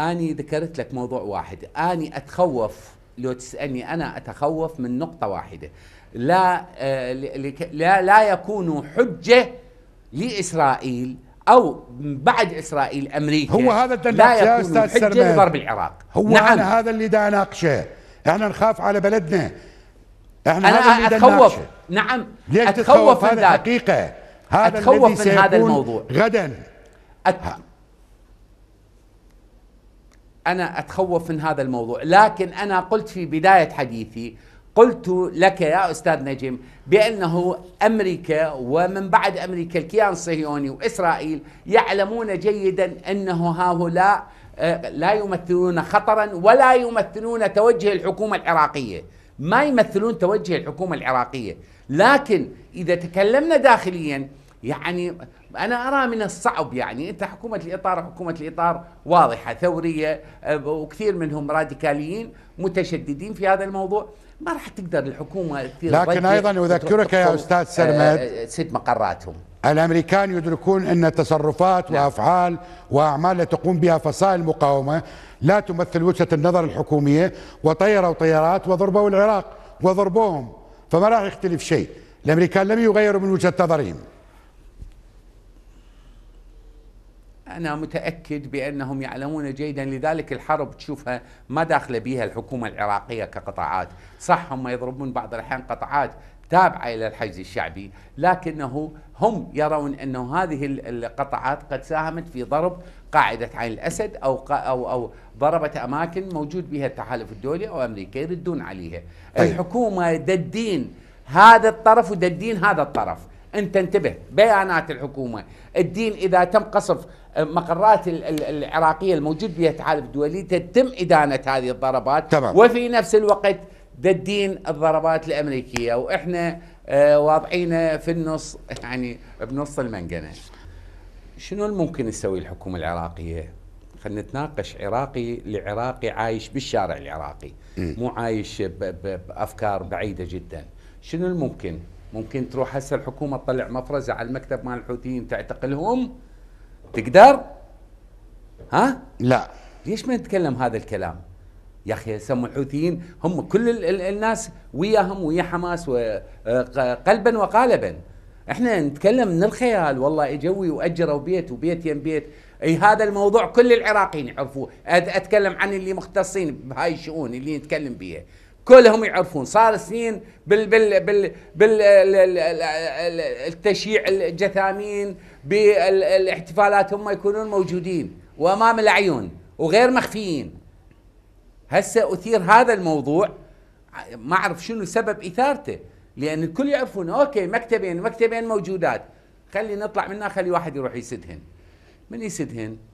اني ذكرت لك موضوع واحد اني اتخوف لو تسالني انا اتخوف من نقطه واحده لا آه، لا لا يكون حجه لاسرائيل او بعد اسرائيل امريكا هو هذا لا يكون حجه سلمان. لضرب العراق هو نعم. أنا هذا اللي دا اناقشه احنا نخاف على بلدنا احنا انا هذا اللي اتخوف نعم ليش اتخوف من هذا الحقيقه هذا اتخوف من هذا الموضوع غدا أت... انا اتخوف من هذا الموضوع لكن انا قلت في بدايه حديثي قلت لك يا استاذ نجم بانه امريكا ومن بعد امريكا الكيان الصهيوني واسرائيل يعلمون جيدا انه هؤلاء آه، لا يمثلون خطرا ولا يمثلون توجه الحكومه العراقيه، ما يمثلون توجه الحكومه العراقيه، لكن اذا تكلمنا داخليا يعني انا ارى من الصعب يعني انت حكومه الاطار حكومه الاطار واضحه ثوريه وكثير منهم راديكاليين متشددين في هذا الموضوع ما راح تقدر الحكومه لكن ايضا اذكرك يا استاذ سلمان آه، آه، ست مقراتهم الامريكان يدركون ان تصرفات نعم. وافعال واعمال التي تقوم بها فصائل المقاومه لا تمثل وجهه النظر الحكوميه وطيروا طيارات وضربوا العراق وضربوهم فما راح يختلف شيء الامريكان لم يغيروا من وجهه نظرهم أنا متأكد بأنهم يعلمون جيدا لذلك الحرب تشوفها ما داخلة بها الحكومة العراقية كقطاعات صح هم يضربون بعض الأحيان قطاعات تابعة إلى الحجز الشعبي لكنه هم يرون أن هذه القطاعات قد ساهمت في ضرب قاعدة عين الأسد أو, أو, أو ضربت أماكن موجود بها التحالف الدولي أو أمريكا يردون عليها طيب. الحكومة ددين هذا الطرف وددين هذا الطرف أن تنتبه بيانات الحكومة الدين إذا تم قصف آه، مقرات العراقية الموجود بها تحالف دولي تتم إدانة هذه الضربات تمام. وفي نفس الوقت الدين الضربات الأمريكية وإحنا آه، واضعين في النص يعني بنص المنقنة شنو الممكن تسوي الحكومة العراقية خلينا نتناقش عراقي لعراقي عايش بالشارع العراقي مو عايش بأفكار بعيدة جدا شنو الممكن ممكن تروح هسه الحكومه تطلع مفرزه على المكتب مال الحوثيين تعتقلهم تقدر؟ ها؟ لا ليش ما نتكلم هذا الكلام؟ يا اخي سموا الحوثيين هم كل الـ الـ الناس وياهم ويا حماس آه، قلبا وقالبا احنا نتكلم من الخيال والله اجوي واجروا بيت وبيت يم بيت اي هذا الموضوع كل العراقيين يعرفوه اتكلم عن اللي مختصين بهاي الشؤون اللي نتكلم بيها كلهم يعرفون صار سنين بال بال بال بالتشييع الجثامين بالاحتفالات هم يكونون موجودين وامام الاعين وغير مخفيين هسه اثير هذا الموضوع ما اعرف شنو سبب اثارته لان الكل يعرفون اوكي مكتبين مكتبين موجودات خلي نطلع منها خلي واحد يروح يسدهن من يسدهن